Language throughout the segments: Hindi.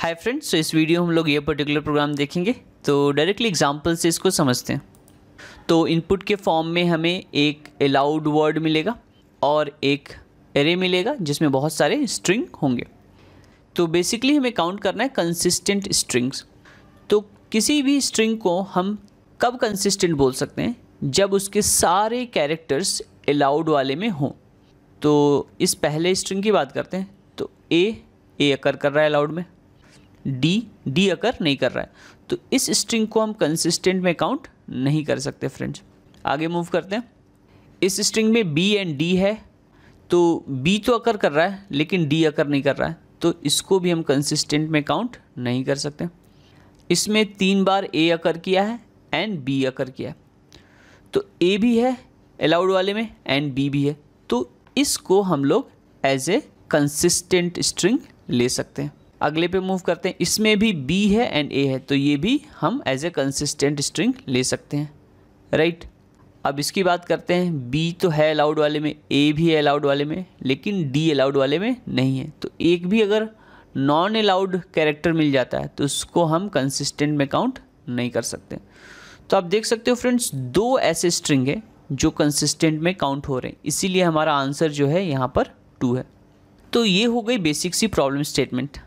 हाय फ्रेंड्स सो इस वीडियो हम लोग ये पर्टिकुलर प्रोग्राम देखेंगे तो डायरेक्टली एग्जाम्पल से इसको समझते हैं तो इनपुट के फॉर्म में हमें एक अलाउड वर्ड मिलेगा और एक एरे मिलेगा जिसमें बहुत सारे स्ट्रिंग होंगे तो बेसिकली हमें काउंट करना है कंसिस्टेंट स्ट्रिंग्स तो किसी भी स्ट्रिंग को हम कब कंसिस्टेंट बोल सकते हैं जब उसके सारे कैरेक्टर्स अलाउड वाले में हों तो इस पहले स्ट्रिंग की बात करते हैं तो ए ए अकर कर रहा है अलाउड में डी डी अकर नहीं कर रहा है तो इस स्ट्रिंग को हम कंसिस्टेंट में काउंट नहीं कर सकते फ्रेंड्स आगे मूव करते हैं इस स्ट्रिंग में बी एंड डी है तो बी तो अकर कर रहा है लेकिन डी अकर नहीं कर रहा है तो इसको भी हम कंसिस्टेंट में काउंट नहीं कर सकते इसमें तीन बार ए अकर किया है एंड बी अकर किया है तो ए भी है अलाउड वाले में एंड बी भी है तो इसको हम लोग एज ए कंसिस्टेंट स्ट्रिंग ले सकते हैं अगले पे मूव करते हैं इसमें भी बी है एंड ए है तो ये भी हम एज ए कंसिस्टेंट स्ट्रिंग ले सकते हैं राइट right? अब इसकी बात करते हैं बी तो है अलाउड वाले में ए भी है अलाउड वाले में लेकिन डी अलाउड वाले में नहीं है तो एक भी अगर नॉन अलाउड कैरेक्टर मिल जाता है तो उसको हम कंसिस्टेंट में काउंट नहीं कर सकते तो आप देख सकते हो फ्रेंड्स दो ऐसे स्ट्रिंग है जो कंसिस्टेंट में काउंट हो रहे हैं इसीलिए हमारा आंसर जो है यहाँ पर टू है तो ये हो गई बेसिक सी प्रॉब्लम स्टेटमेंट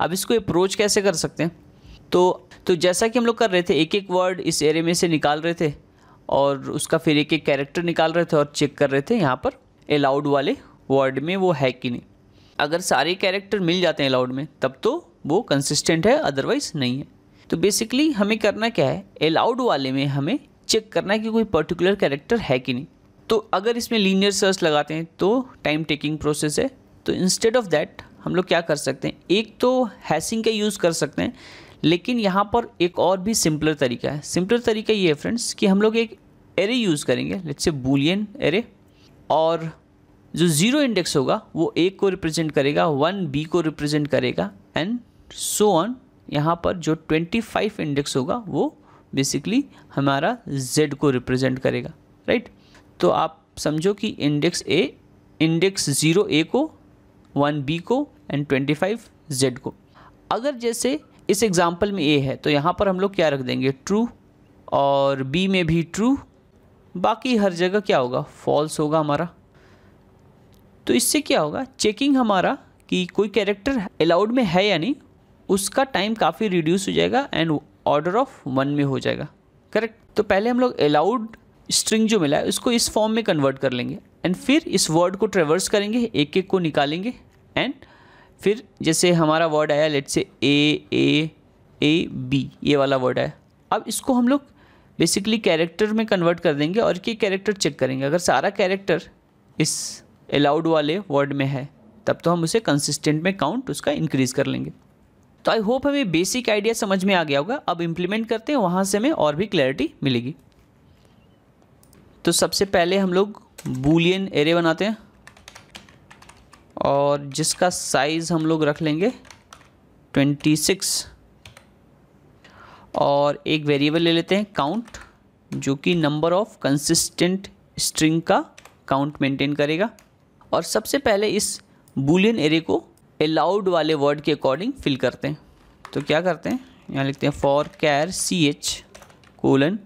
अब इसको अप्रोच कैसे कर सकते हैं तो तो जैसा कि हम लोग कर रहे थे एक एक वर्ड इस एरे में से निकाल रहे थे और उसका फिर एक एक कैरेक्टर निकाल रहे थे और चेक कर रहे थे यहाँ पर अलाउड वाले वर्ड में वो है कि नहीं अगर सारे कैरेक्टर मिल जाते हैं अलाउड में तब तो वो कंसिस्टेंट है अदरवाइज नहीं है तो बेसिकली हमें करना क्या है अलाउड वाले में हमें चेक करना है कि कोई पर्टिकुलर कैरेक्टर है कि नहीं तो अगर इसमें लीनियर सर्च लगाते हैं तो टाइम टेकिंग प्रोसेस है तो इंस्टेड ऑफ दैट हम लोग क्या कर सकते हैं एक तो हैसिंग का यूज़ कर सकते हैं लेकिन यहाँ पर एक और भी सिंपलर तरीका है सिंपलर तरीका ये है फ्रेंड्स कि हम लोग एक एरे यूज़ करेंगे लेट्स से बुलियन एरे और जो ज़ीरो इंडेक्स होगा वो एक को रिप्रेजेंट करेगा वन बी को रिप्रेजेंट करेगा एंड सो ऑन यहाँ पर जो ट्वेंटी फाइव इंडेक्स होगा वो बेसिकली हमारा जेड को रिप्रेजेंट करेगा राइट तो आप समझो कि index A index zero A को वन बी को एंड ट्वेंटी फाइव जेड को अगर जैसे इस एग्ज़ाम्पल में ए है तो यहाँ पर हम लोग क्या रख देंगे ट्रू और बी में भी ट्रू बाकी हर जगह क्या होगा फॉल्स होगा हमारा तो इससे क्या होगा चेकिंग हमारा कि कोई कैरेक्टर अलाउड में है या नहीं उसका टाइम काफ़ी रिड्यूस हो जाएगा एंड ऑर्डर ऑफ वन में हो जाएगा करेक्ट तो पहले हम लोग अलाउड स्ट्रिंग जो मिला है उसको इस फॉर्म में कन्वर्ट कर लेंगे एंड फिर इस वर्ड को ट्रेवर्स करेंगे एक एक को निकालेंगे एंड फिर जैसे हमारा वर्ड आया लेट से ए ए ए बी ये वाला वर्ड आया अब इसको हम लोग बेसिकली कैरेक्टर में कन्वर्ट कर देंगे और ये कैरेक्टर चेक करेंगे अगर सारा कैरेक्टर इस अलाउड वाले वर्ड में है तब तो हम उसे कंसिस्टेंट में काउंट उसका इंक्रीज़ कर लेंगे तो आई होप हमें बेसिक आइडिया समझ में आ गया होगा अब इम्प्लीमेंट करते हैं वहाँ से हमें और भी क्लैरिटी मिलेगी तो सबसे पहले हम लोग बूलियन एरे बनाते हैं और जिसका साइज़ हम लोग रख लेंगे ट्वेंटी सिक्स और एक वेरिएबल ले लेते हैं काउंट जो कि नंबर ऑफ कंसिस्टेंट स्ट्रिंग का काउंट मेंटेन करेगा और सबसे पहले इस बुलियन एरे को अलाउड वाले वर्ड के अकॉर्डिंग फिल करते हैं तो क्या करते हैं यहाँ लिखते हैं for char C H colon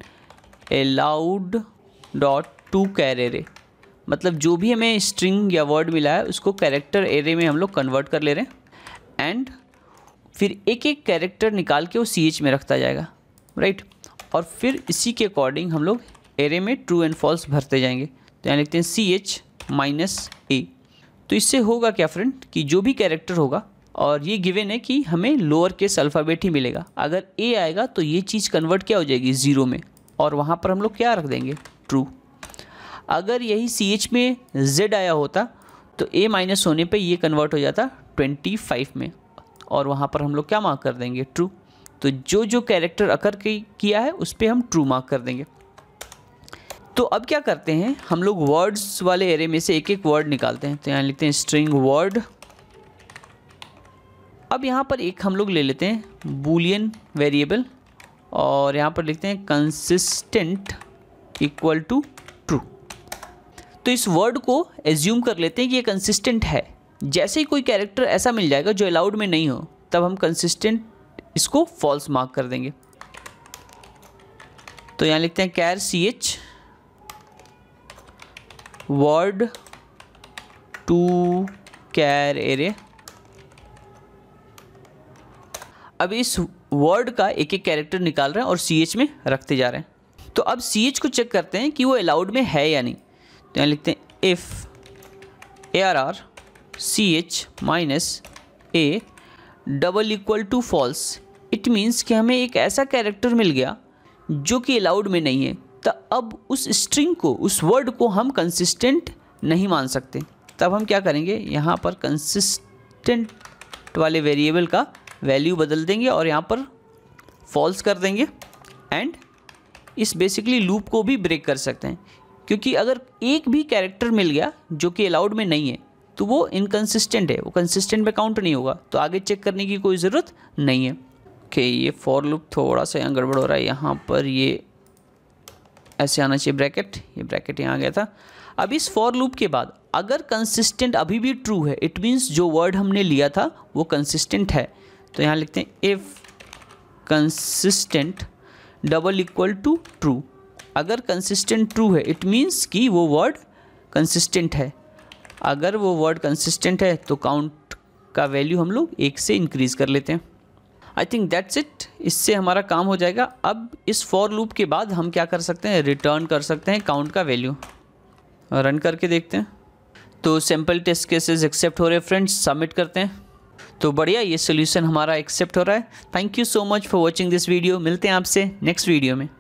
allowed dot to char array मतलब जो भी हमें स्ट्रिंग या वर्ड मिला है उसको कैरेक्टर एरे में हम लोग कन्वर्ट कर ले रहे हैं एंड फिर एक एक कैरेक्टर निकाल के वो सी एच में रखता जाएगा राइट और फिर इसी के अकॉर्डिंग हम लोग एरे में ट्रू एंड फॉल्स भरते जाएंगे तो यहाँ लिखते हैं सी एच माइनस ए तो इससे होगा क्या फ्रेंड कि जो भी कैरेक्टर होगा और ये गिवेन है कि हमें लोअर केस अल्फ़ाबेट ही मिलेगा अगर ए आएगा तो ये चीज़ कन्वर्ट क्या हो जाएगी ज़ीरो में और वहाँ पर हम लोग क्या रख देंगे ट्रू अगर यही सी एच में जेड आया होता तो ए माइनस होने पे ये कन्वर्ट हो जाता ट्वेंटी फाइव में और वहाँ पर हम लोग क्या मार्क कर देंगे ट्रू तो जो जो कैरेक्टर अकर के किया है उस पर हम ट्रू मार्क कर देंगे तो अब क्या करते हैं हम लोग वर्ड्स वाले एरे में से एक एक वर्ड निकालते हैं तो यहाँ लिखते हैं स्ट्रिंग वर्ड अब यहाँ पर एक हम लोग ले लेते हैं बुलियन वेरिएबल और यहाँ पर लिखते हैं कंसिस्टेंट इक्वल टू तो इस वर्ड को एज्यूम कर लेते हैं कि ये कंसिस्टेंट है जैसे ही कोई कैरेक्टर ऐसा मिल जाएगा जो अलाउड में नहीं हो तब हम कंसिस्टेंट इसको फॉल्स मार्क कर देंगे तो यहाँ लिखते हैं char C H word to char array अब इस वर्ड का एक एक कैरेक्टर निकाल रहे हैं और सी एच में रखते जा रहे हैं तो अब सी एच को चेक करते हैं कि वो अलाउड में है या नहीं तो यहाँ लिखते हैं if A R R C H minus A double equal to false it means कि हमें एक ऐसा कैरेक्टर मिल गया जो कि अलाउड में नहीं है तो अब उस स्ट्रिंग को उस वर्ड को हम कंसिस्टेंट नहीं मान सकते तब हम क्या करेंगे यहाँ पर कंसिस्टेंट वाले वेरिएबल का वैल्यू बदल देंगे और यहाँ पर फॉल्स कर देंगे एंड इस बेसिकली लूप को भी ब्रेक कर सकते हैं क्योंकि अगर एक भी कैरेक्टर मिल गया जो कि अलाउड में नहीं है तो वो इनकन्सिस्टेंट है वो कंसिस्टेंट में काउंट नहीं होगा तो आगे चेक करने की कोई ज़रूरत नहीं है ओके ये फॉर लुक थोड़ा सा यहाँ गड़बड़ हो रहा है यहाँ पर ये ऐसे आना चाहिए ब्रैकेट ये ब्रैकेट यहाँ आ गया था अब इस फॉर लूप के बाद अगर कंसिस्टेंट अभी भी ट्रू है इट मीन्स जो वर्ड हमने लिया था वो कंसिस्टेंट है तो यहाँ लिखते हैं if consistent double equal to true अगर कंसिस्टेंट ट्रू है इट मीन्स कि वो वर्ड कंसिस्टेंट है अगर वो वर्ड कंसिस्टेंट है तो काउंट का वैल्यू हम लोग एक से इंक्रीज़ कर लेते हैं आई थिंक दैट्स इट इससे हमारा काम हो जाएगा अब इस फॉर लूप के बाद हम क्या कर सकते हैं रिटर्न कर सकते हैं काउंट का वैल्यू रन करके देखते हैं तो सैम्पल टेस्ट केसेस एक्सेप्ट हो रहे हैं फ्रेंड्स सबमिट करते हैं तो बढ़िया ये सोल्यूशन हमारा एक्सेप्ट हो रहा है thank you so much for watching this video मिलते हैं आपसे नेक्स्ट वीडियो में